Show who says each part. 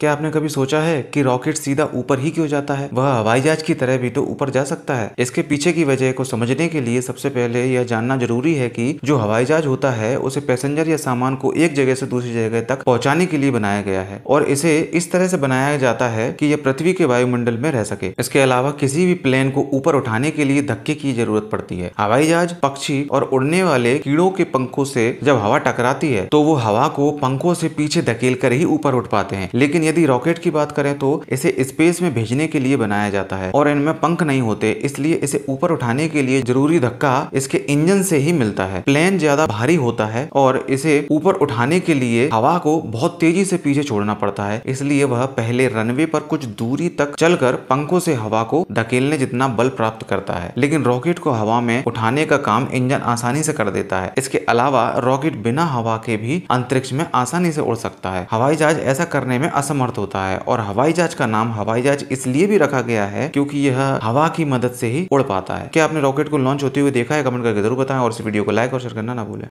Speaker 1: क्या आपने कभी सोचा है कि रॉकेट सीधा ऊपर ही क्यों जाता है वह हवाई जहाज की तरह भी तो ऊपर जा सकता है इसके पीछे की वजह को समझने के लिए सबसे पहले यह जानना जरूरी है कि जो हवाई जहाज होता है उसे पैसेंजर या सामान को एक जगह से दूसरी जगह तक पहुंचाने के लिए बनाया गया है और इसे इस तरह से बनाया जाता है कि यह पृथ्वी के वायुमंडल में रह सके इसके अलावा किसी भी प्लेन को ऊपर उठाने के लिए धक्के की जरूरत पड़ती है हवाई जहाज पक्षी और उड़ने वाले कीड़ों के पंखों से जब हवा टकराती है तो वो हवा को पंखों से पीछे धकेल कर ही ऊपर उठ पाते हैं लेकिन यदि रॉकेट की बात करें तो इसे स्पेस में भेजने के लिए बनाया जाता है और इनमें पंख नहीं होते इसलिए इसे ऊपर उठाने के लिए जरूरी धक्का इसके इंजन से ही मिलता है प्लेन ज्यादा भारी होता है और इसे ऊपर उठाने के लिए हवा को बहुत तेजी से पीछे छोड़ना पड़ता है इसलिए वह पहले रनवे पर कुछ दूरी तक चलकर पंखों से हवा को धकेलने जितना बल प्राप्त करता है लेकिन रॉकेट को हवा में उठाने का काम इंजन आसानी से कर देता है इसके अलावा रॉकेट बिना हवा के भी अंतरिक्ष में आसानी से उड़ सकता है हवाई जहाज ऐसा करने में असम समर्थ होता है और हवाई जहाज का नाम हवाई जहाज इसलिए भी रखा गया है क्योंकि यह हवा की मदद से ही उड़ पाता है क्या आपने रॉकेट को लॉन्च होते हुए देखा है कमेंट करके जरूर बताएं और इस वीडियो को लाइक और शेयर करना ना भूलें